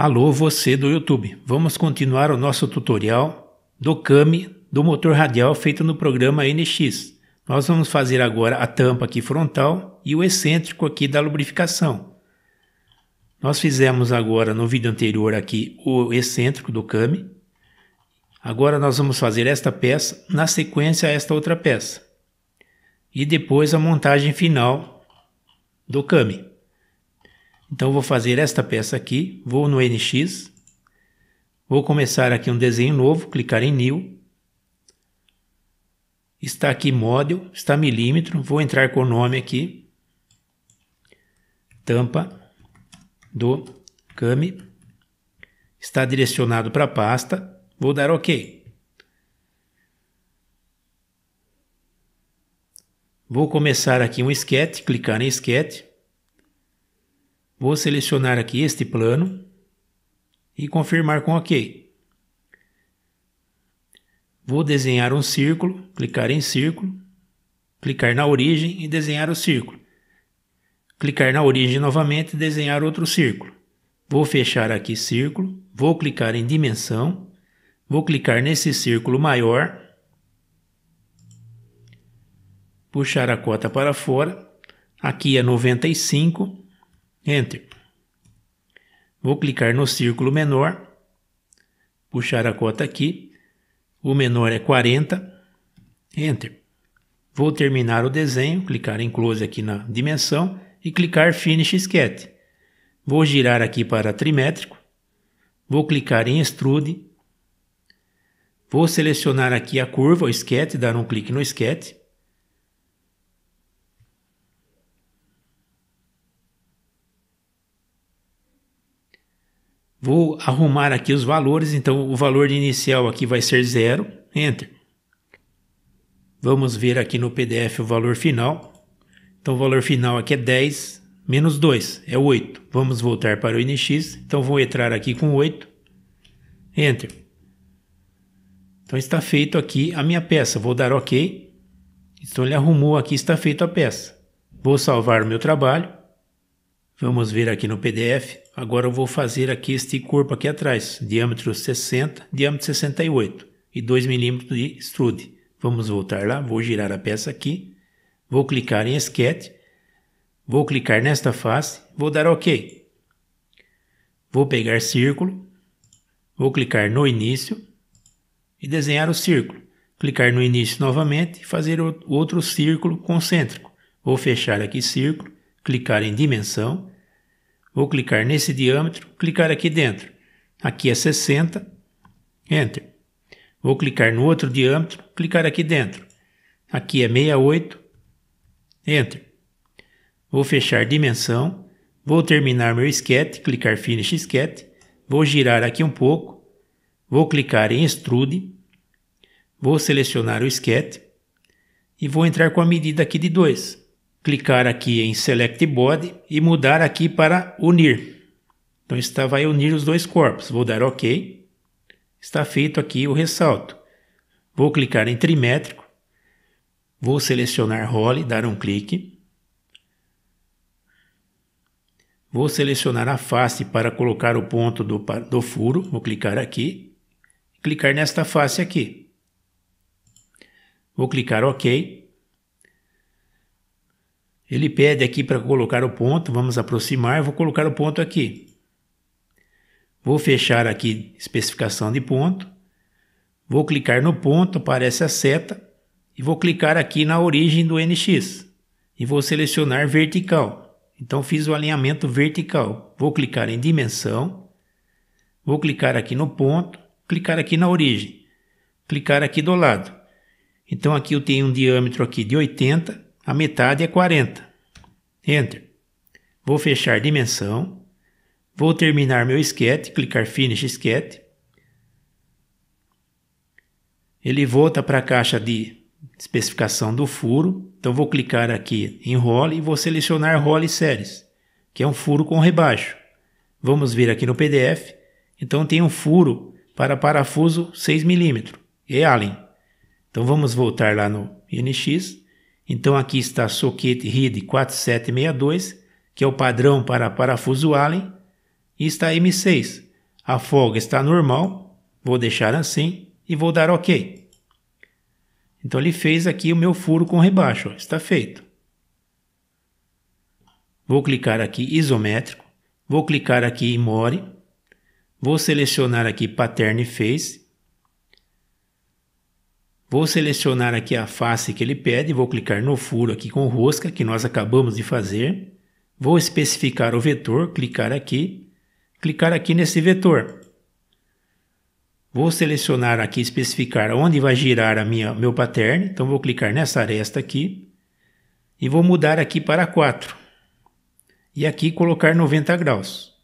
Alô, você do YouTube. Vamos continuar o nosso tutorial do Kami do motor radial feito no programa NX. Nós vamos fazer agora a tampa aqui frontal e o excêntrico aqui da lubrificação. Nós fizemos agora no vídeo anterior aqui o excêntrico do Kami. Agora nós vamos fazer esta peça, na sequência esta outra peça. E depois a montagem final do Kami. Então vou fazer esta peça aqui, vou no NX, vou começar aqui um desenho novo, clicar em New. Está aqui Model, está milímetro, vou entrar com o nome aqui. Tampa do Kami. Está direcionado para a pasta, vou dar OK. Vou começar aqui um sketch, clicar em sketch. Vou selecionar aqui este plano e confirmar com OK. Vou desenhar um círculo, clicar em círculo, clicar na origem e desenhar o círculo. Clicar na origem novamente e desenhar outro círculo. Vou fechar aqui círculo, vou clicar em dimensão, vou clicar nesse círculo maior, puxar a cota para fora, aqui é 95 Enter. Vou clicar no círculo menor, puxar a cota aqui, o menor é 40, Enter. Vou terminar o desenho, clicar em Close aqui na dimensão e clicar Finish Sketch. Vou girar aqui para trimétrico, vou clicar em Extrude, vou selecionar aqui a curva, o Sketch, dar um clique no Sketch, Vou arrumar aqui os valores, então o valor inicial aqui vai ser zero, enter. Vamos ver aqui no PDF o valor final. Então o valor final aqui é 10 menos 2, é 8. Vamos voltar para o NX, então vou entrar aqui com 8, enter. Então está feito aqui a minha peça, vou dar ok. Então ele arrumou aqui, está feita a peça. Vou salvar o meu trabalho. Vamos ver aqui no PDF. Agora eu vou fazer aqui este corpo aqui atrás, diâmetro 60, diâmetro 68 e 2 milímetros de extrude. Vamos voltar lá, vou girar a peça aqui, vou clicar em Sketch, vou clicar nesta face, vou dar OK. Vou pegar círculo, vou clicar no início e desenhar o círculo. Clicar no início novamente e fazer outro círculo concêntrico. Vou fechar aqui círculo clicar em dimensão, vou clicar nesse diâmetro, clicar aqui dentro. Aqui é 60, enter. Vou clicar no outro diâmetro, clicar aqui dentro. Aqui é 68, enter. Vou fechar dimensão, vou terminar meu sketch, clicar finish sketch, vou girar aqui um pouco, vou clicar em extrude, vou selecionar o sketch e vou entrar com a medida aqui de 2 clicar aqui em Select Body e mudar aqui para unir. Então está, vai unir os dois corpos. Vou dar OK. Está feito aqui o ressalto. Vou clicar em Trimétrico. Vou selecionar Role, dar um clique. Vou selecionar a face para colocar o ponto do, do furo. Vou clicar aqui. Clicar nesta face aqui. Vou clicar OK. Ele pede aqui para colocar o ponto, vamos aproximar, vou colocar o ponto aqui. Vou fechar aqui especificação de ponto. Vou clicar no ponto, aparece a seta e vou clicar aqui na origem do NX e vou selecionar vertical. Então fiz o alinhamento vertical. Vou clicar em dimensão, vou clicar aqui no ponto, clicar aqui na origem, clicar aqui do lado. Então aqui eu tenho um diâmetro aqui de 80 a metade é 40. Enter. Vou fechar dimensão. Vou terminar meu esquete, clicar Finish Esquete. Ele volta para a caixa de especificação do furo. Então vou clicar aqui em Role e vou selecionar Role Series, que é um furo com rebaixo. Vamos ver aqui no PDF. Então tem um furo para parafuso 6 mm, e é Allen. Então vamos voltar lá no NX então aqui está soquete RID 4762, que é o padrão para parafuso Allen, e está M6. A folga está normal, vou deixar assim e vou dar OK. Então ele fez aqui o meu furo com rebaixo, está feito. Vou clicar aqui isométrico, vou clicar aqui em More, vou selecionar aqui Pattern Face Vou selecionar aqui a face que ele pede, vou clicar no furo aqui com rosca que nós acabamos de fazer. Vou especificar o vetor, clicar aqui, clicar aqui nesse vetor. Vou selecionar aqui, especificar onde vai girar a minha, meu pattern, então vou clicar nessa aresta aqui e vou mudar aqui para 4. E aqui colocar 90 graus.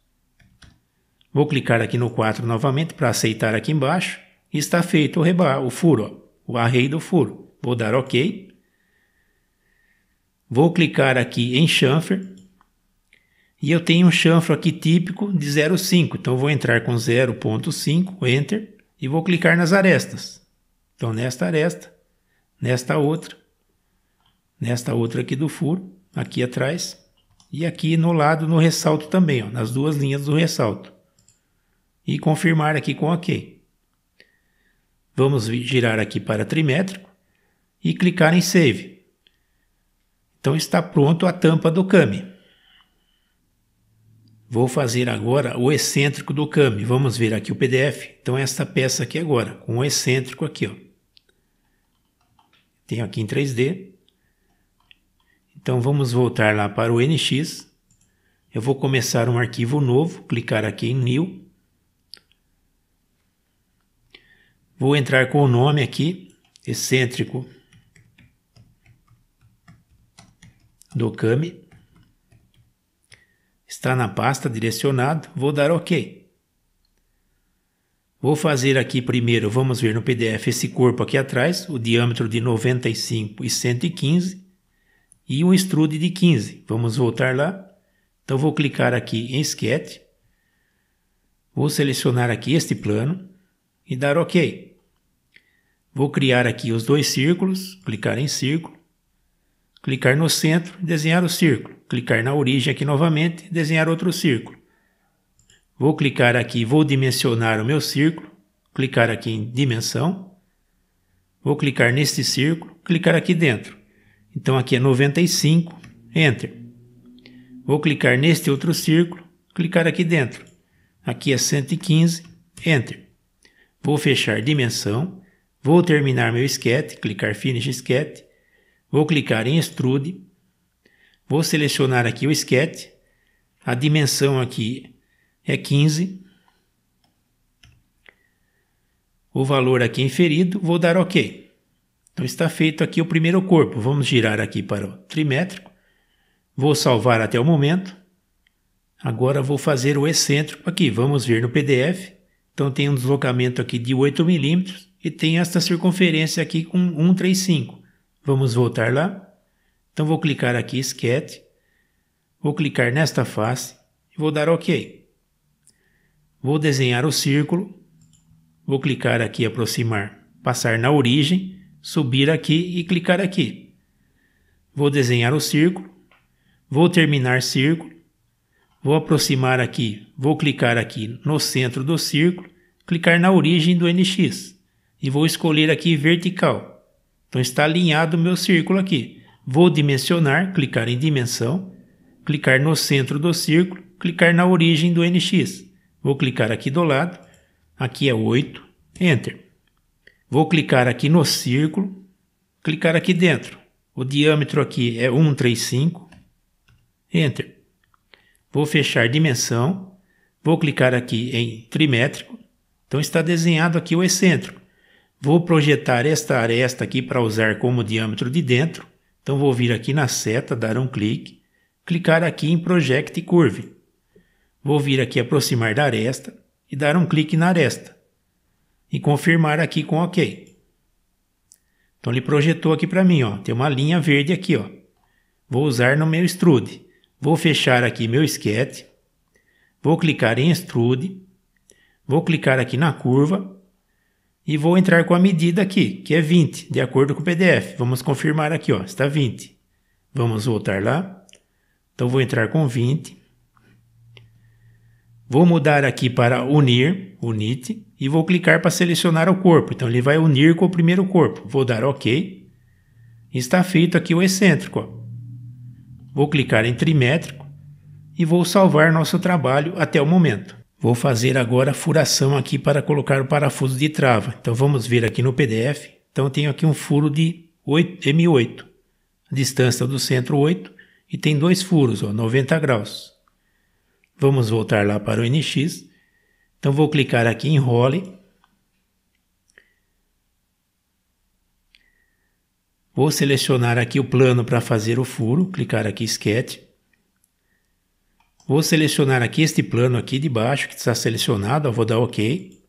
Vou clicar aqui no 4 novamente para aceitar aqui embaixo e está feito o, reba o furo. Ó o array do furo. Vou dar OK. Vou clicar aqui em chanfer. E eu tenho um chanfro aqui típico de 0,5. Então vou entrar com 0,5, Enter, e vou clicar nas arestas. Então nesta aresta, nesta outra, nesta outra aqui do furo, aqui atrás, e aqui no lado no ressalto também, ó, nas duas linhas do ressalto. E confirmar aqui com OK. Vamos girar aqui para trimétrico e clicar em Save. Então está pronto a tampa do cami. Vou fazer agora o excêntrico do cami. Vamos ver aqui o PDF. Então esta peça aqui agora, com o excêntrico aqui. Ó. Tenho aqui em 3D. Então vamos voltar lá para o NX. Eu vou começar um arquivo novo, clicar aqui em New Vou entrar com o nome aqui, excêntrico do Kami. Está na pasta direcionado, vou dar OK. Vou fazer aqui primeiro, vamos ver no PDF esse corpo aqui atrás, o diâmetro de 95 e 115 e um extrude de 15. Vamos voltar lá. Então vou clicar aqui em sketch. Vou selecionar aqui este plano e dar OK. Vou criar aqui os dois círculos, clicar em círculo, clicar no centro, desenhar o círculo, clicar na origem aqui novamente, desenhar outro círculo. Vou clicar aqui, vou dimensionar o meu círculo, clicar aqui em dimensão, vou clicar neste círculo, clicar aqui dentro. Então aqui é 95, enter. Vou clicar neste outro círculo, clicar aqui dentro. Aqui é 115, enter. Vou fechar dimensão, Vou terminar meu esquete, clicar Finish Sketch, Vou clicar em Extrude. Vou selecionar aqui o esquete. A dimensão aqui é 15. O valor aqui é inferido, vou dar OK. Então está feito aqui o primeiro corpo. Vamos girar aqui para o trimétrico. Vou salvar até o momento. Agora vou fazer o excêntrico aqui. Vamos ver no PDF. Então tem um deslocamento aqui de 8 milímetros e tem esta circunferência aqui com 135. Vamos voltar lá? Então vou clicar aqui sketch, vou clicar nesta face e vou dar OK. Vou desenhar o círculo, vou clicar aqui aproximar, passar na origem, subir aqui e clicar aqui. Vou desenhar o círculo, vou terminar círculo, vou aproximar aqui, vou clicar aqui no centro do círculo, clicar na origem do NX e vou escolher aqui vertical. Então está alinhado o meu círculo aqui. Vou dimensionar, clicar em dimensão, clicar no centro do círculo, clicar na origem do NX. Vou clicar aqui do lado, aqui é 8, Enter. Vou clicar aqui no círculo, clicar aqui dentro. O diâmetro aqui é 135, Enter. Vou fechar dimensão, vou clicar aqui em trimétrico, então está desenhado aqui o excêntrico. Vou projetar esta aresta aqui para usar como diâmetro de dentro. Então vou vir aqui na seta, dar um clique, clicar aqui em Project Curve. Vou vir aqui aproximar da aresta e dar um clique na aresta. E confirmar aqui com OK. Então ele projetou aqui para mim, ó, tem uma linha verde aqui. Ó. Vou usar no meu extrude. Vou fechar aqui meu sketch. Vou clicar em extrude. Vou clicar aqui na curva e vou entrar com a medida aqui, que é 20, de acordo com o PDF. Vamos confirmar aqui, ó, está 20. Vamos voltar lá. Então vou entrar com 20. Vou mudar aqui para unir, unite, e vou clicar para selecionar o corpo. Então ele vai unir com o primeiro corpo. Vou dar OK. Está feito aqui o excêntrico. Ó. Vou clicar em trimétrico e vou salvar nosso trabalho até o momento. Vou fazer agora a furação aqui para colocar o parafuso de trava. Então vamos ver aqui no PDF. Então tenho aqui um furo de 8, M8, distância do centro 8, e tem dois furos, ó, 90 graus. Vamos voltar lá para o NX. Então vou clicar aqui em Role. Vou selecionar aqui o plano para fazer o furo, clicar aqui Sketch. Vou selecionar aqui este plano aqui de baixo que está selecionado, eu vou dar OK.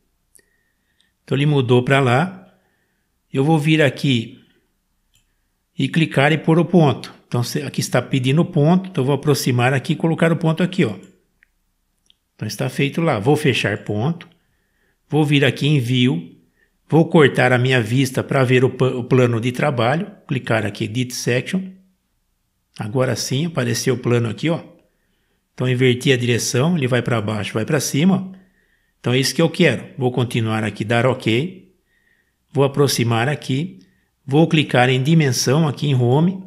Então ele mudou para lá. Eu vou vir aqui e clicar e pôr o ponto. Então aqui está pedindo o ponto, então eu vou aproximar aqui e colocar o ponto aqui, ó. Então está feito lá. Vou fechar ponto. Vou vir aqui em view. Vou cortar a minha vista para ver o, o, plano de trabalho. Clicar aqui edit section. Agora sim apareceu o plano aqui, ó. Então, inverti a direção, ele vai para baixo, vai para cima. Então, é isso que eu quero. Vou continuar aqui, dar OK. Vou aproximar aqui. Vou clicar em dimensão aqui em Home.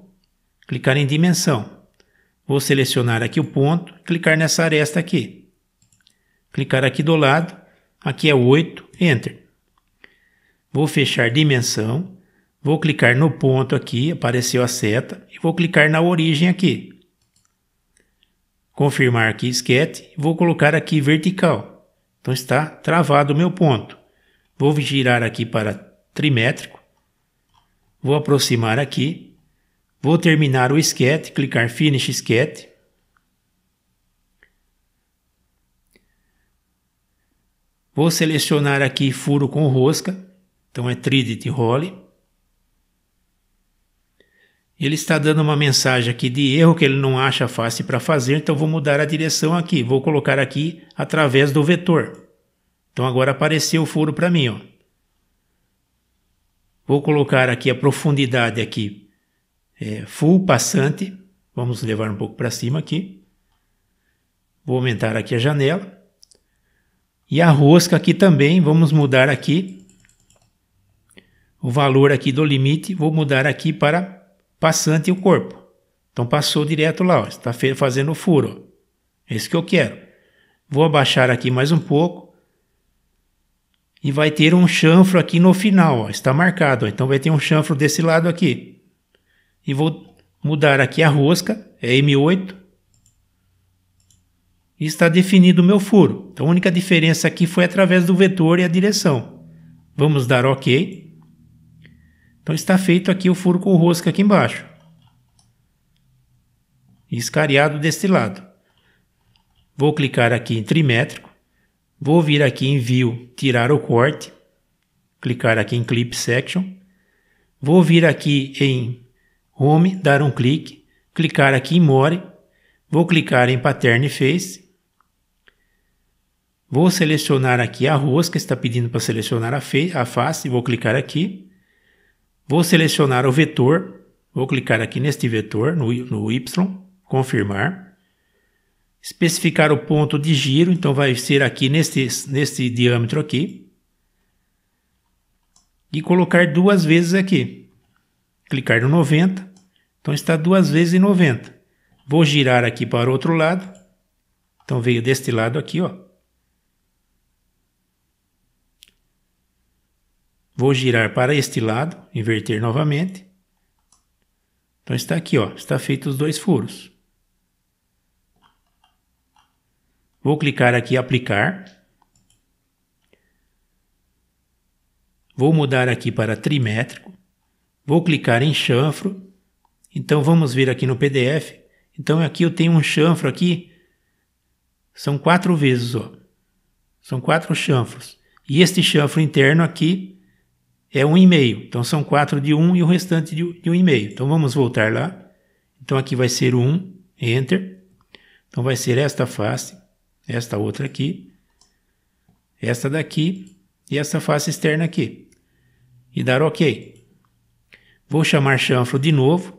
Clicar em dimensão. Vou selecionar aqui o ponto, clicar nessa aresta aqui. Clicar aqui do lado. Aqui é 8, Enter. Vou fechar dimensão. Vou clicar no ponto aqui, apareceu a seta. E vou clicar na origem aqui confirmar aqui esquete, vou colocar aqui vertical. Então está travado o meu ponto. Vou girar aqui para trimétrico, vou aproximar aqui, vou terminar o esquete, clicar Finish Sketch. Vou selecionar aqui furo com rosca, então é Trident Role. Ele está dando uma mensagem aqui de erro que ele não acha fácil para fazer, então vou mudar a direção aqui, vou colocar aqui através do vetor. Então agora apareceu o furo para mim, ó. Vou colocar aqui a profundidade aqui, é, full passante, vamos levar um pouco para cima aqui. Vou aumentar aqui a janela. E a rosca aqui também, vamos mudar aqui o valor aqui do limite, vou mudar aqui para passante e o corpo. Então passou direto lá, ó, está fazendo o furo. É Esse que eu quero. Vou abaixar aqui mais um pouco. E vai ter um chanfro aqui no final, ó, está marcado. Ó, então vai ter um chanfro desse lado aqui. E vou mudar aqui a rosca, é M8. E está definido o meu furo. Então a única diferença aqui foi através do vetor e a direção. Vamos dar OK. Então está feito aqui o furo com rosca aqui embaixo. escariado deste lado. Vou clicar aqui em trimétrico. Vou vir aqui em view, tirar o corte. Clicar aqui em clip section. Vou vir aqui em home, dar um clique. Clicar aqui em more. Vou clicar em pattern face. Vou selecionar aqui a rosca, está pedindo para selecionar a, a face, vou clicar aqui. Vou selecionar o vetor, vou clicar aqui neste vetor, no, no Y, confirmar. Especificar o ponto de giro, então vai ser aqui neste, neste diâmetro aqui. E colocar duas vezes aqui. Clicar no 90, então está duas vezes em 90. Vou girar aqui para o outro lado. Então veio deste lado aqui, ó. Vou girar para este lado, inverter novamente. Então está aqui, ó, está feito os dois furos. Vou clicar aqui aplicar. Vou mudar aqui para trimétrico. Vou clicar em chanfro. Então vamos vir aqui no PDF. Então aqui eu tenho um chanfro aqui. São quatro vezes, ó. São quatro chanfros. E este chanfro interno aqui é 1,5. Então são 4 de 1 e o restante de 1,5. Então vamos voltar lá. Então aqui vai ser 1, Enter. Então vai ser esta face, esta outra aqui, esta daqui e esta face externa aqui. E dar OK. Vou chamar chanfro de novo.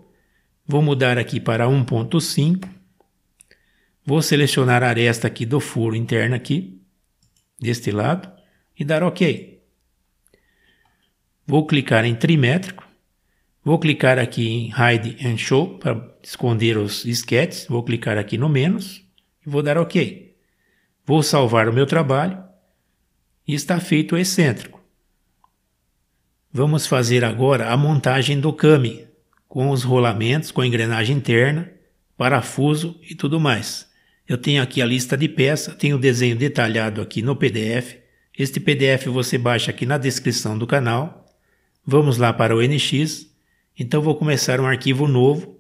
Vou mudar aqui para 1.5. Vou selecionar a aresta aqui do furo interno aqui, deste lado, e dar OK. Vou clicar em trimétrico. Vou clicar aqui em Hide and Show para esconder os esquetes. Vou clicar aqui no menos e vou dar OK. Vou salvar o meu trabalho e está feito o excêntrico. Vamos fazer agora a montagem do cami com os rolamentos, com a engrenagem interna, parafuso e tudo mais. Eu tenho aqui a lista de peças, tenho o desenho detalhado aqui no PDF. Este PDF você baixa aqui na descrição do canal. Vamos lá para o NX. Então vou começar um arquivo novo.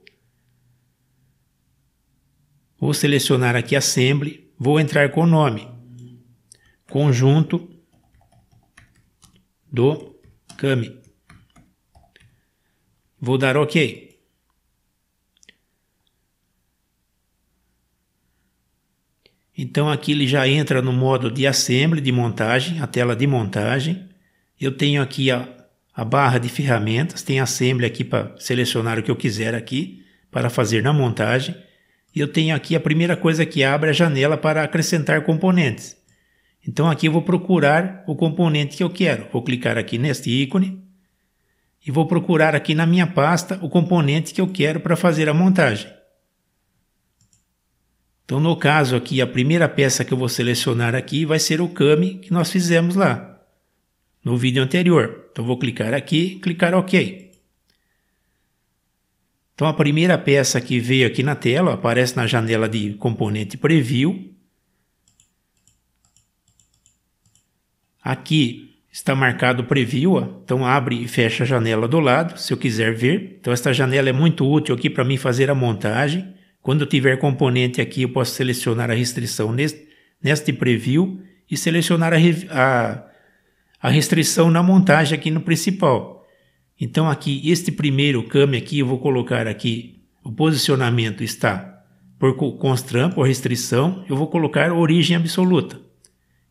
Vou selecionar aqui Assembly. Vou entrar com o nome. Conjunto do Kami. Vou dar OK. Então aqui ele já entra no modo de assembly, de montagem, a tela de montagem. Eu tenho aqui a a barra de ferramentas, tem assembly aqui para selecionar o que eu quiser aqui para fazer na montagem. E eu tenho aqui a primeira coisa que abre é a janela para acrescentar componentes. Então aqui eu vou procurar o componente que eu quero. Vou clicar aqui neste ícone e vou procurar aqui na minha pasta o componente que eu quero para fazer a montagem. Então no caso aqui a primeira peça que eu vou selecionar aqui vai ser o Kami que nós fizemos lá no vídeo anterior. Então vou clicar aqui, clicar OK. Então a primeira peça que veio aqui na tela aparece na janela de componente preview. Aqui está marcado preview, então abre e fecha a janela do lado, se eu quiser ver. Então esta janela é muito útil aqui para mim fazer a montagem. Quando eu tiver componente aqui, eu posso selecionar a restrição neste, neste preview e selecionar a, a a restrição na montagem aqui no principal. Então aqui, este primeiro câmbio aqui, eu vou colocar aqui, o posicionamento está por constran, por restrição, eu vou colocar origem absoluta.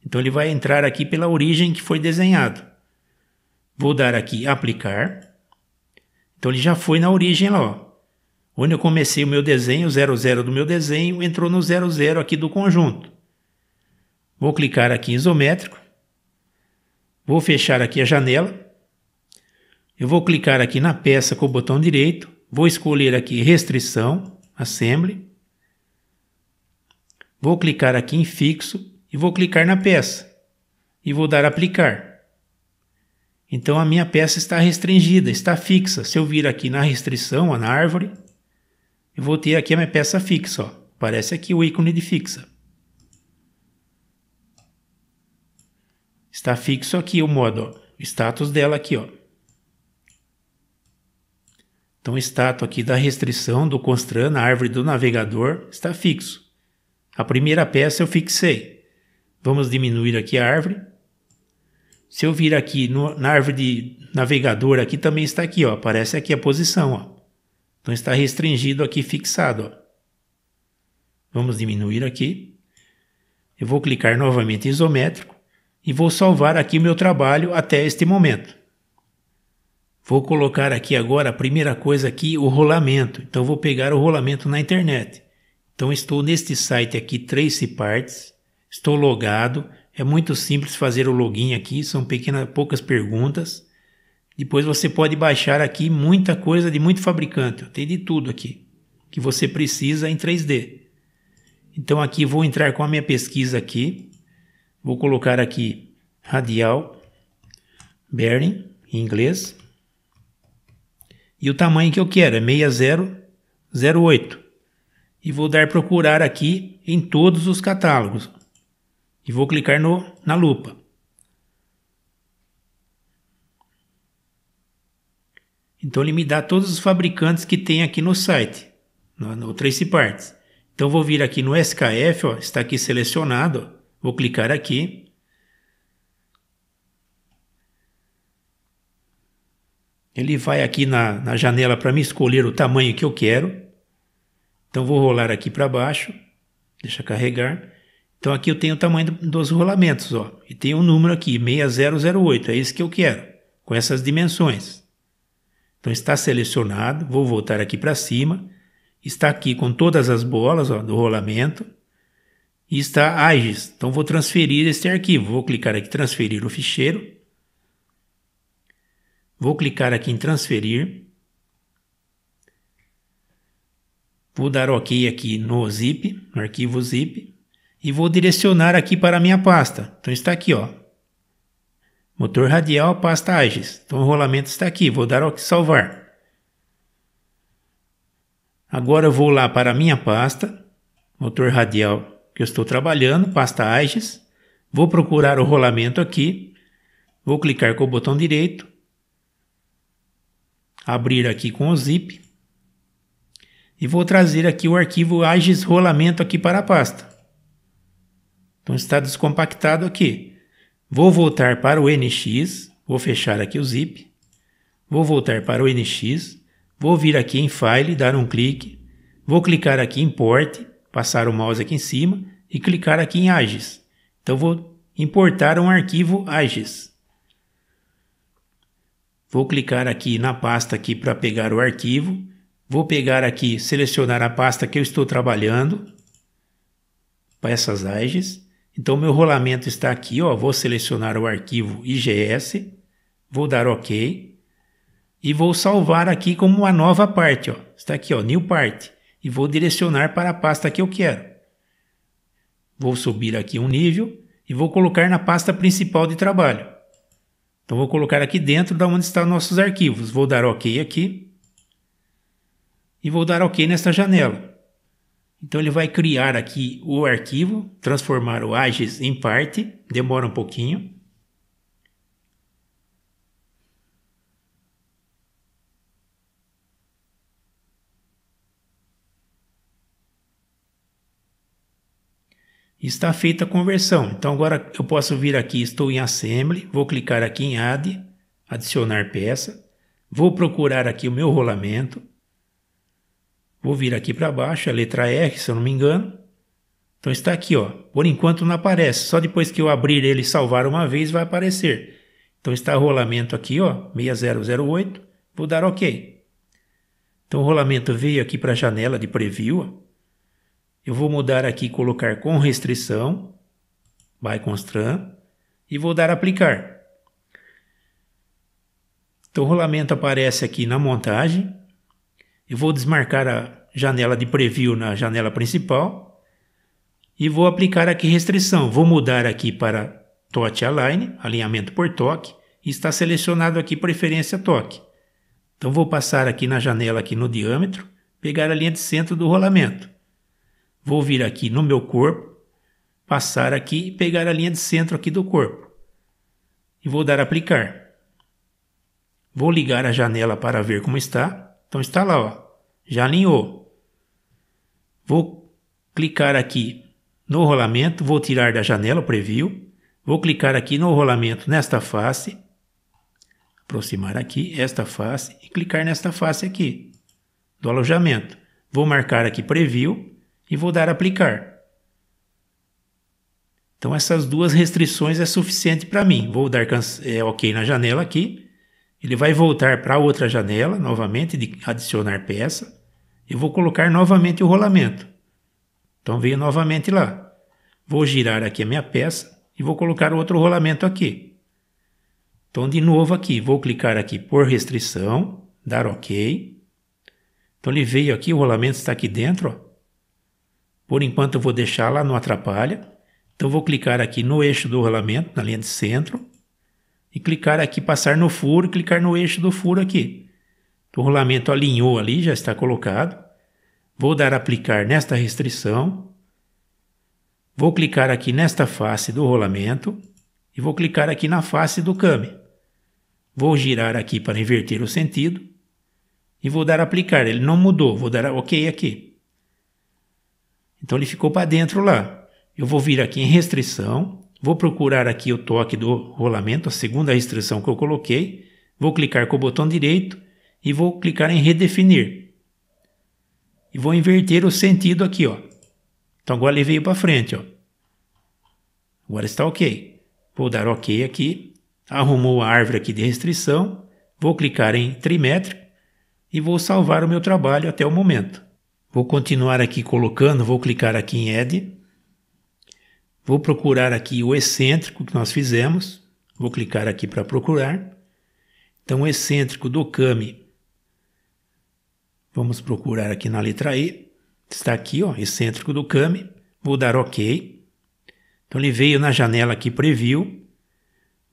Então ele vai entrar aqui pela origem que foi desenhado. Vou dar aqui aplicar. Então ele já foi na origem lá, ó. Onde eu comecei o meu desenho, o 00 do meu desenho, entrou no 00 aqui do conjunto. Vou clicar aqui em isométrico. Vou fechar aqui a janela. Eu vou clicar aqui na peça com o botão direito. Vou escolher aqui restrição, assembly. Vou clicar aqui em fixo e vou clicar na peça. E vou dar aplicar. Então a minha peça está restringida, está fixa. Se eu vir aqui na restrição, ó, na árvore, eu vou ter aqui a minha peça fixa. Ó. Aparece aqui o ícone de fixa. Está fixo aqui o modo, o status dela aqui, ó. Então, o status aqui da restrição do constran na árvore do navegador está fixo. A primeira peça eu fixei. Vamos diminuir aqui a árvore. Se eu vir aqui no, na árvore de navegador, aqui também está aqui, ó, aparece aqui a posição. Ó. Então está restringido aqui fixado. Ó. Vamos diminuir aqui. Eu vou clicar novamente em isométrico e vou salvar aqui meu trabalho até este momento. Vou colocar aqui agora a primeira coisa aqui, o rolamento. Então vou pegar o rolamento na internet. Então estou neste site aqui, Trace Parts. Estou logado. É muito simples fazer o login aqui, são pequenas poucas perguntas. Depois você pode baixar aqui muita coisa de muito fabricante. Tem de tudo aqui que você precisa em 3D. Então aqui vou entrar com a minha pesquisa aqui. Vou colocar aqui radial bearing em inglês. E o tamanho que eu quero é 6008. E vou dar procurar aqui em todos os catálogos. E vou clicar no, na lupa. Então ele me dá todos os fabricantes que tem aqui no site, no, no Trace Parts. Então vou vir aqui no SKF, ó, está aqui selecionado. Vou clicar aqui. Ele vai aqui na, na janela para me escolher o tamanho que eu quero. Então vou rolar aqui para baixo. Deixa carregar. Então aqui eu tenho o tamanho dos rolamentos. Ó, e tem um número aqui, 6008. É esse que eu quero, com essas dimensões. Então está selecionado. Vou voltar aqui para cima. Está aqui com todas as bolas ó, do rolamento e está AGIS. Então vou transferir este arquivo. Vou clicar aqui transferir o ficheiro. Vou clicar aqui em transferir. Vou dar OK aqui no zip, no arquivo zip. E vou direcionar aqui para a minha pasta. Então está aqui, ó. Motor radial, pasta AGIS. Então o rolamento está aqui. Vou dar OK salvar. Agora eu vou lá para a minha pasta, motor radial que eu estou trabalhando, pasta Ages. Vou procurar o rolamento aqui. Vou clicar com o botão direito. Abrir aqui com o zip. E vou trazer aqui o arquivo Ages rolamento aqui para a pasta. Então está descompactado aqui. Vou voltar para o NX. Vou fechar aqui o zip. Vou voltar para o NX. Vou vir aqui em File, dar um clique. Vou clicar aqui em Import passar o mouse aqui em cima e clicar aqui em AGES. Então vou importar um arquivo AGES. Vou clicar aqui na pasta aqui para pegar o arquivo. Vou pegar aqui, selecionar a pasta que eu estou trabalhando, para essas AGES. Então meu rolamento está aqui, ó, vou selecionar o arquivo IGS, vou dar OK e vou salvar aqui como uma nova parte, ó. Está aqui, ó, new part e vou direcionar para a pasta que eu quero. Vou subir aqui um nível e vou colocar na pasta principal de trabalho. Então vou colocar aqui dentro da onde estão nossos arquivos. Vou dar OK aqui e vou dar OK nesta janela. Então ele vai criar aqui o arquivo, transformar o AGES em parte, demora um pouquinho. Está feita a conversão. Então agora eu posso vir aqui, estou em Assembly, vou clicar aqui em Add, adicionar peça, vou procurar aqui o meu rolamento, vou vir aqui para baixo, a letra R, se eu não me engano. Então está aqui, ó. por enquanto não aparece, só depois que eu abrir ele e salvar uma vez vai aparecer. Então está o rolamento aqui, ó, 6008, vou dar OK. Então o rolamento veio aqui para a janela de preview, eu vou mudar aqui colocar com restrição, by constran, e vou dar aplicar. Então o rolamento aparece aqui na montagem. Eu vou desmarcar a janela de preview na janela principal e vou aplicar aqui restrição. Vou mudar aqui para touch Align, alinhamento por toque, e está selecionado aqui preferência toque. Então vou passar aqui na janela aqui no diâmetro, pegar a linha de centro do rolamento. Vou vir aqui no meu corpo, passar aqui e pegar a linha de centro aqui do corpo. E vou dar aplicar. Vou ligar a janela para ver como está. Então está lá, ó. Já alinhou. Vou clicar aqui no rolamento, vou tirar da janela o preview. Vou clicar aqui no rolamento nesta face, aproximar aqui esta face e clicar nesta face aqui do alojamento. Vou marcar aqui preview e vou dar aplicar. Então essas duas restrições é suficiente para mim. Vou dar é, OK na janela aqui. Ele vai voltar para outra janela novamente de adicionar peça. Eu vou colocar novamente o rolamento. Então veio novamente lá. Vou girar aqui a minha peça e vou colocar outro rolamento aqui. Então de novo aqui, vou clicar aqui por restrição, dar OK. Então ele veio aqui, o rolamento está aqui dentro, ó. Por enquanto eu vou deixar lá, não atrapalha. Então vou clicar aqui no eixo do rolamento, na linha de centro. E clicar aqui, passar no furo, clicar no eixo do furo aqui. Então, o rolamento alinhou ali, já está colocado. Vou dar aplicar nesta restrição. Vou clicar aqui nesta face do rolamento. E vou clicar aqui na face do câmbio. Vou girar aqui para inverter o sentido. E vou dar aplicar, ele não mudou, vou dar ok aqui. Então ele ficou para dentro lá. Eu vou vir aqui em restrição, vou procurar aqui o toque do rolamento, a segunda restrição que eu coloquei, vou clicar com o botão direito e vou clicar em redefinir. E vou inverter o sentido aqui, ó. Então agora ele veio para frente, ó. Agora está ok. Vou dar ok aqui, arrumou a árvore aqui de restrição, vou clicar em trimétrico e vou salvar o meu trabalho até o momento. Vou continuar aqui colocando, vou clicar aqui em Add. Vou procurar aqui o excêntrico que nós fizemos. Vou clicar aqui para procurar. Então, o excêntrico do Kami. Vamos procurar aqui na letra E. Está aqui, ó, excêntrico do Kami. Vou dar OK. Então, ele veio na janela aqui preview.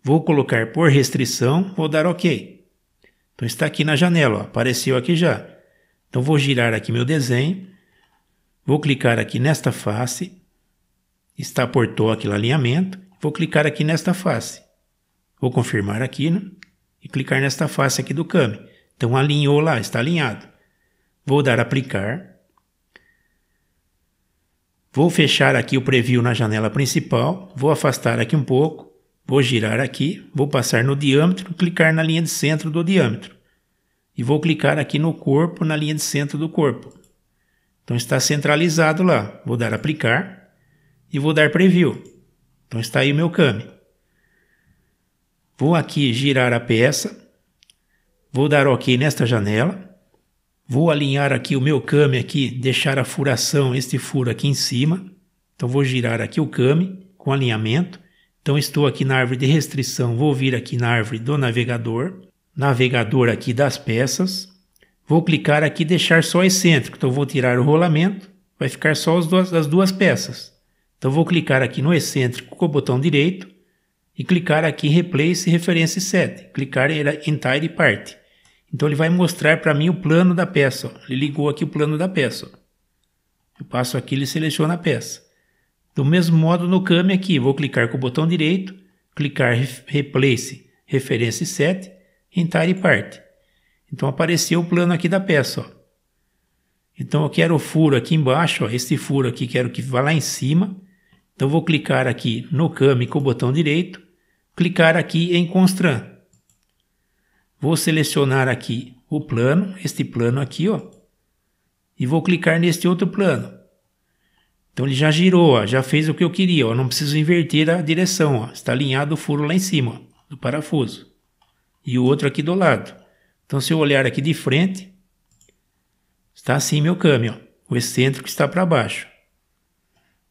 Vou colocar por restrição, vou dar OK. Então, está aqui na janela, ó, apareceu aqui já então vou girar aqui meu desenho, vou clicar aqui nesta face, está portou o alinhamento, vou clicar aqui nesta face. Vou confirmar aqui né? e clicar nesta face aqui do Kami. Então alinhou lá, está alinhado. Vou dar aplicar. Vou fechar aqui o preview na janela principal, vou afastar aqui um pouco, vou girar aqui, vou passar no diâmetro, clicar na linha de centro do diâmetro e vou clicar aqui no corpo, na linha de centro do corpo. Então está centralizado lá. Vou dar aplicar e vou dar preview. Então está aí o meu câmbio. Vou aqui girar a peça. Vou dar OK nesta janela. Vou alinhar aqui o meu câmbio aqui, deixar a furação, este furo aqui em cima. Então vou girar aqui o câmbio com alinhamento. Então estou aqui na árvore de restrição, vou vir aqui na árvore do navegador navegador aqui das peças. Vou clicar aqui e deixar só excêntrico. Então vou tirar o rolamento, vai ficar só as duas, as duas peças. Então vou clicar aqui no excêntrico com o botão direito e clicar aqui em Replace Reference Set. Clicar em Entire Part. Então ele vai mostrar para mim o plano da peça. Ó. Ele ligou aqui o plano da peça. Ó. Eu passo aqui ele seleciona a peça. Do mesmo modo no Kame aqui, vou clicar com o botão direito, clicar Replace Reference Set entire parte. Então apareceu o plano aqui da peça. Ó. Então eu quero o furo aqui embaixo, ó, esse furo aqui quero que vá lá em cima. Então vou clicar aqui no Kami com o botão direito, clicar aqui em Constran. Vou selecionar aqui o plano, este plano aqui, ó, e vou clicar neste outro plano. Então ele já girou, ó, já fez o que eu queria, ó, não preciso inverter a direção, ó, está alinhado o furo lá em cima ó, do parafuso e o outro aqui do lado. Então, se eu olhar aqui de frente, está assim meu câmbio. O excêntrico está para baixo.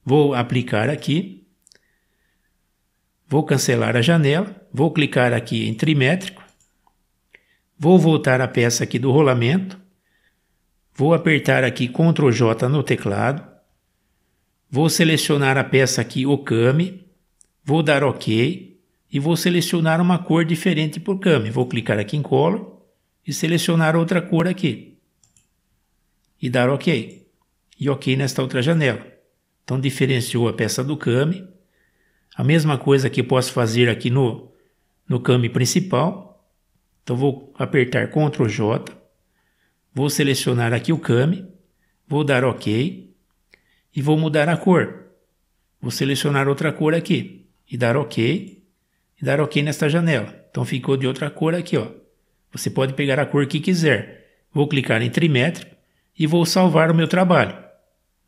Vou aplicar aqui. Vou cancelar a janela. Vou clicar aqui em trimétrico. Vou voltar a peça aqui do rolamento. Vou apertar aqui Ctrl J no teclado. Vou selecionar a peça aqui Okami. Vou dar OK e vou selecionar uma cor diferente por Kami. Vou clicar aqui em Color e selecionar outra cor aqui. E dar OK. E OK nesta outra janela. Então diferenciou a peça do Kami. A mesma coisa que posso fazer aqui no, no Kami principal. Então vou apertar Ctrl J. Vou selecionar aqui o Kami. Vou dar OK. E vou mudar a cor. Vou selecionar outra cor aqui. E dar OK dar ok nesta janela. Então ficou de outra cor aqui, ó. Você pode pegar a cor que quiser. Vou clicar em trimétrico e vou salvar o meu trabalho.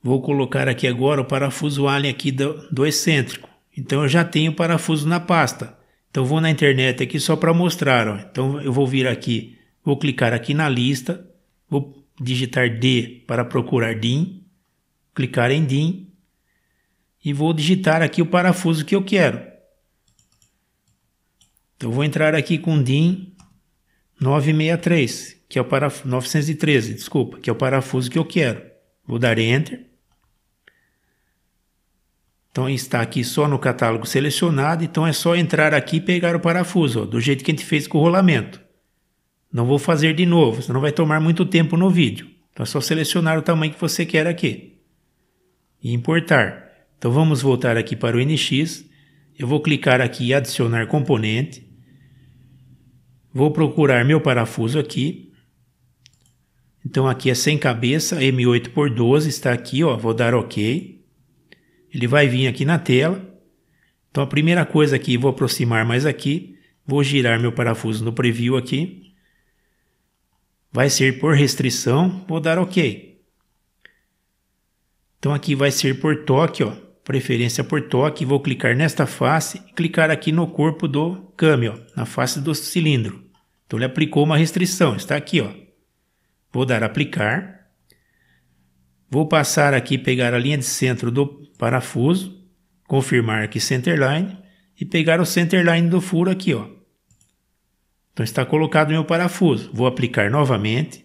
Vou colocar aqui agora o parafuso alien aqui do, do excêntrico. Então eu já tenho o parafuso na pasta. Então vou na internet aqui só para mostrar. Ó. Então eu vou vir aqui, vou clicar aqui na lista, vou digitar D para procurar DIN, clicar em DIN e vou digitar aqui o parafuso que eu quero. Então eu vou entrar aqui com DIN 963, que é o parafuso 913, desculpa, que é o parafuso que eu quero. Vou dar enter. Então está aqui só no catálogo selecionado, então é só entrar aqui e pegar o parafuso, ó, do jeito que a gente fez com o rolamento. Não vou fazer de novo, senão vai tomar muito tempo no vídeo. Então é só selecionar o tamanho que você quer aqui e importar. Então vamos voltar aqui para o NX, eu vou clicar aqui em adicionar componente, Vou procurar meu parafuso aqui. Então aqui é sem cabeça, M8 por 12 está aqui, ó, vou dar OK. Ele vai vir aqui na tela. Então a primeira coisa aqui, vou aproximar mais aqui, vou girar meu parafuso no preview aqui. Vai ser por restrição, vou dar OK. Então aqui vai ser por toque, ó, preferência por toque, vou clicar nesta face, clicar aqui no corpo do câmbio, ó, na face do cilindro. Então ele aplicou uma restrição, está aqui, ó. Vou dar aplicar. Vou passar aqui, pegar a linha de centro do parafuso, confirmar aqui centerline e pegar o centerline do furo aqui, ó. Então está colocado meu parafuso. Vou aplicar novamente.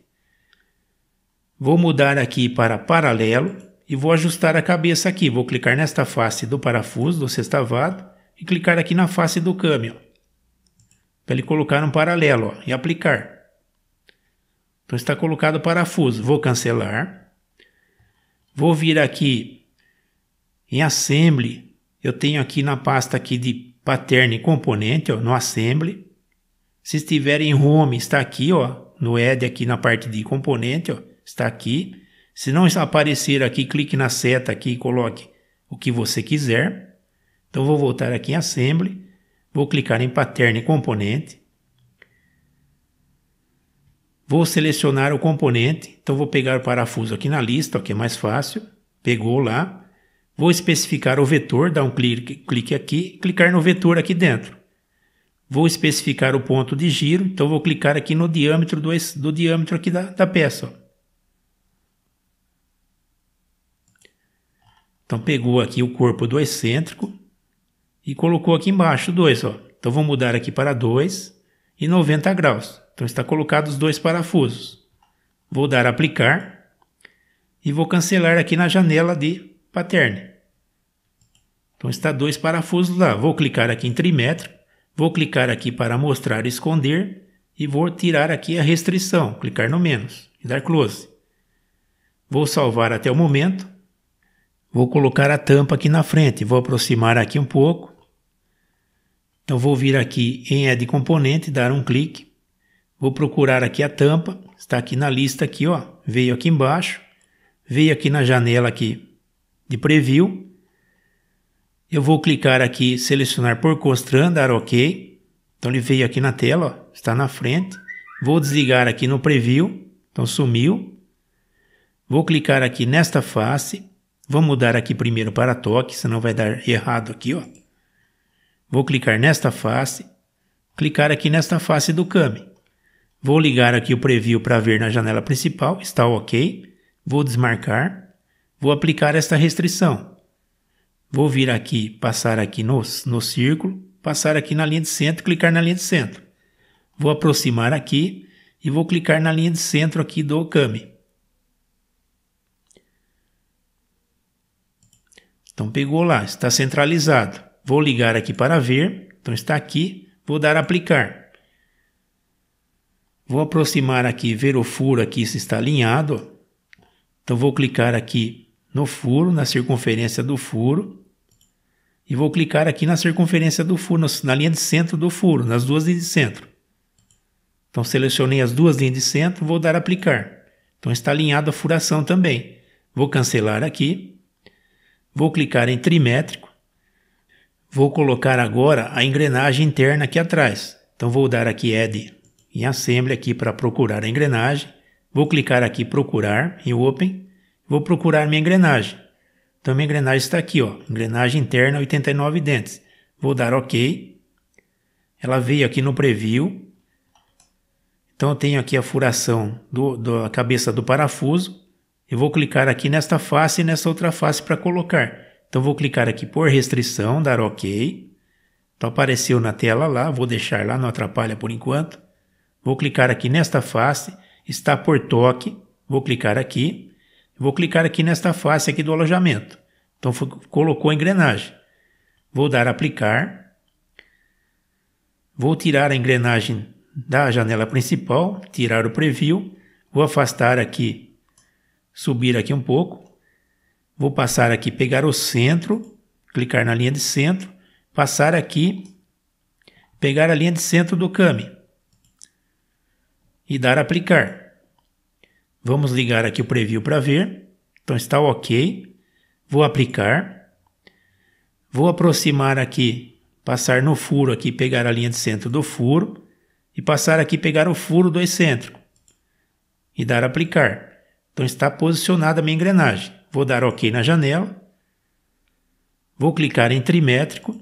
Vou mudar aqui para paralelo e vou ajustar a cabeça aqui. Vou clicar nesta face do parafuso, do sextavado, e clicar aqui na face do câmbio para ele colocar um paralelo ó, e aplicar. Então está colocado o parafuso. Vou cancelar. Vou vir aqui em Assembly. Eu tenho aqui na pasta aqui de pattern e componente, ó, no Assembly. Se estiver em Home, está aqui, ó, no Add aqui na parte de componente, ó, está aqui. Se não aparecer aqui, clique na seta aqui e coloque o que você quiser. Então vou voltar aqui em Assembly Vou clicar em Pattern e Componente. Vou selecionar o componente, então vou pegar o parafuso aqui na lista, ó, que é mais fácil. Pegou lá. Vou especificar o vetor, dar um clique, clique aqui, clicar no vetor aqui dentro. Vou especificar o ponto de giro, então vou clicar aqui no diâmetro do, do diâmetro aqui da, da peça. Ó. Então pegou aqui o corpo do excêntrico, e colocou aqui embaixo 2. Então vou mudar aqui para 2 e 90 graus. Então está colocado os dois parafusos. Vou dar aplicar e vou cancelar aqui na janela de pattern. Então está dois parafusos lá. Vou clicar aqui em trimetro. vou clicar aqui para mostrar e esconder e vou tirar aqui a restrição, clicar no menos e dar close. Vou salvar até o momento. Vou colocar a tampa aqui na frente, vou aproximar aqui um pouco então vou vir aqui em Add Componente, dar um clique. Vou procurar aqui a tampa, está aqui na lista aqui, ó. Veio aqui embaixo, veio aqui na janela aqui de preview. Eu vou clicar aqui, selecionar por Constran, dar OK. Então ele veio aqui na tela, ó, está na frente. Vou desligar aqui no preview, então sumiu. Vou clicar aqui nesta face. Vou mudar aqui primeiro para toque, senão vai dar errado aqui, ó. Vou clicar nesta face, clicar aqui nesta face do Kami. Vou ligar aqui o preview para ver na janela principal, está ok. Vou desmarcar, vou aplicar esta restrição. Vou vir aqui, passar aqui no, no círculo, passar aqui na linha de centro, clicar na linha de centro. Vou aproximar aqui e vou clicar na linha de centro aqui do Okami. Então pegou lá, está centralizado. Vou ligar aqui para ver. Então está aqui. Vou dar aplicar. Vou aproximar aqui, ver o furo aqui se está alinhado. Então vou clicar aqui no furo, na circunferência do furo. E vou clicar aqui na circunferência do furo, na linha de centro do furo, nas duas linhas de centro. Então selecionei as duas linhas de centro, vou dar aplicar. Então está alinhado a furação também. Vou cancelar aqui. Vou clicar em trimétrico. Vou colocar agora a engrenagem interna aqui atrás. Então vou dar aqui Add em Assembly aqui para procurar a engrenagem. Vou clicar aqui procurar em Open. Vou procurar minha engrenagem. Então minha engrenagem está aqui, ó, engrenagem interna 89 dentes. Vou dar OK. Ela veio aqui no preview. Então eu tenho aqui a furação do, da cabeça do parafuso. Eu vou clicar aqui nesta face e nessa outra face para colocar. Então vou clicar aqui por restrição, dar OK. Então apareceu na tela lá, vou deixar lá, não atrapalha por enquanto. Vou clicar aqui nesta face, está por toque, vou clicar aqui. Vou clicar aqui nesta face aqui do alojamento. Então foi, colocou a engrenagem. Vou dar aplicar. Vou tirar a engrenagem da janela principal, tirar o preview. Vou afastar aqui, subir aqui um pouco. Vou passar aqui, pegar o centro, clicar na linha de centro, passar aqui, pegar a linha de centro do Kami e dar aplicar. Vamos ligar aqui o preview para ver. Então está ok. Vou aplicar. Vou aproximar aqui, passar no furo aqui, pegar a linha de centro do furo e passar aqui pegar o furo do excêntrico e dar aplicar. Então está posicionada a minha engrenagem. Vou dar OK na janela. Vou clicar em trimétrico.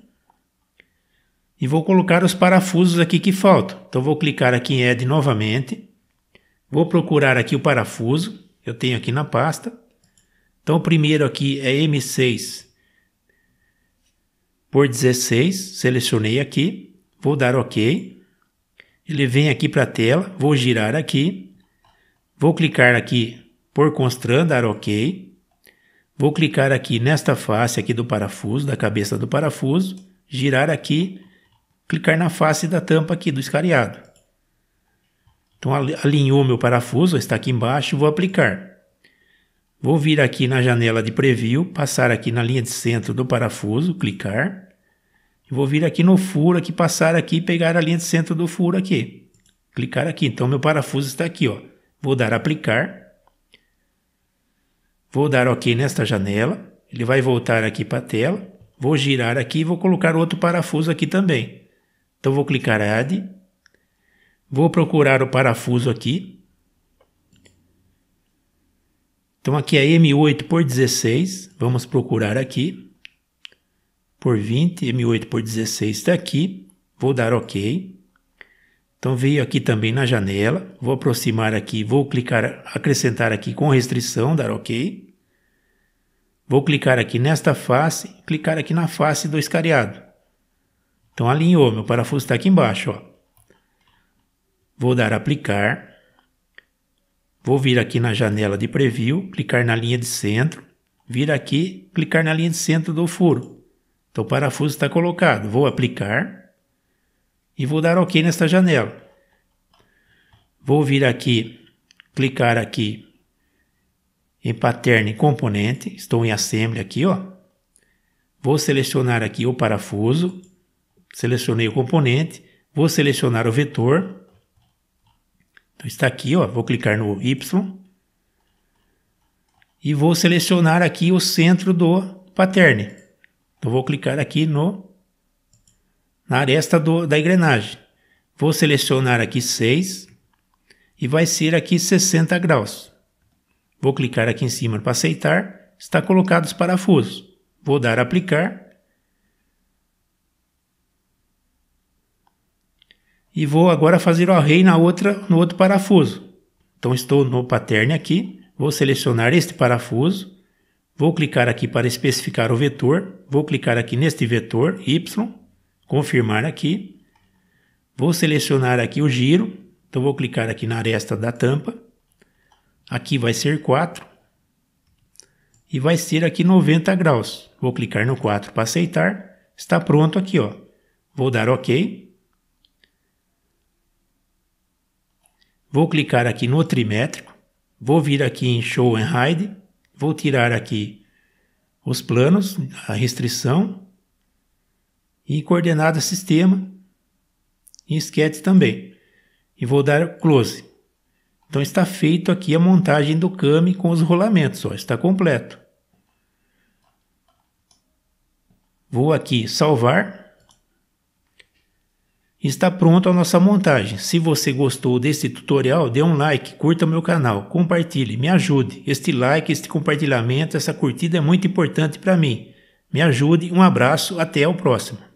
E vou colocar os parafusos aqui que faltam. Então vou clicar aqui em Add novamente. Vou procurar aqui o parafuso. Eu tenho aqui na pasta. Então o primeiro aqui é M6 por 16. Selecionei aqui. Vou dar OK. Ele vem aqui para a tela. Vou girar aqui. Vou clicar aqui por constrã, dar OK. Vou clicar aqui nesta face aqui do parafuso, da cabeça do parafuso, girar aqui, clicar na face da tampa aqui do escariado. Então alinhou meu parafuso, está aqui embaixo, vou aplicar. Vou vir aqui na janela de preview, passar aqui na linha de centro do parafuso, clicar. Vou vir aqui no furo, aqui passar aqui e pegar a linha de centro do furo aqui. Clicar aqui, então meu parafuso está aqui, ó. Vou dar aplicar. Vou dar OK nesta janela, ele vai voltar aqui para a tela, vou girar aqui e vou colocar outro parafuso aqui também. Então vou clicar Add, vou procurar o parafuso aqui. Então aqui é M8 por 16, vamos procurar aqui. Por 20, M8 por 16 está aqui, vou dar OK. Então veio aqui também na janela, vou aproximar aqui, vou clicar acrescentar aqui com restrição, dar OK. Vou clicar aqui nesta face, clicar aqui na face do escariado. Então alinhou, meu parafuso está aqui embaixo. Ó. Vou dar aplicar. Vou vir aqui na janela de preview, clicar na linha de centro, vir aqui, clicar na linha de centro do furo. Então o parafuso está colocado. Vou aplicar e vou dar OK nesta janela. Vou vir aqui, clicar aqui em Pattern Componente, estou em Assembly aqui, ó. Vou selecionar aqui o parafuso, selecionei o componente, vou selecionar o vetor. Então está aqui, ó, vou clicar no Y e vou selecionar aqui o centro do pattern. Então vou clicar aqui no na aresta do, da engrenagem. Vou selecionar aqui 6 e vai ser aqui 60 graus. Vou clicar aqui em cima para aceitar. Está colocado os parafusos. Vou dar aplicar. E vou agora fazer o array na outra, no outro parafuso. Então estou no pattern aqui. Vou selecionar este parafuso. Vou clicar aqui para especificar o vetor. Vou clicar aqui neste vetor, Y confirmar aqui. Vou selecionar aqui o giro, então vou clicar aqui na aresta da tampa. Aqui vai ser 4 e vai ser aqui 90 graus. Vou clicar no 4 para aceitar. Está pronto aqui, ó. Vou dar OK. Vou clicar aqui no trimétrico. Vou vir aqui em Show and Hide. Vou tirar aqui os planos, a restrição e coordenada sistema e esquete também. E vou dar close. Então está feito aqui a montagem do cami com os rolamentos, ó, está completo. Vou aqui salvar. Está pronta a nossa montagem. Se você gostou desse tutorial, dê um like, curta meu canal, compartilhe, me ajude. Este like, este compartilhamento, essa curtida é muito importante para mim. Me ajude, um abraço, até o próximo.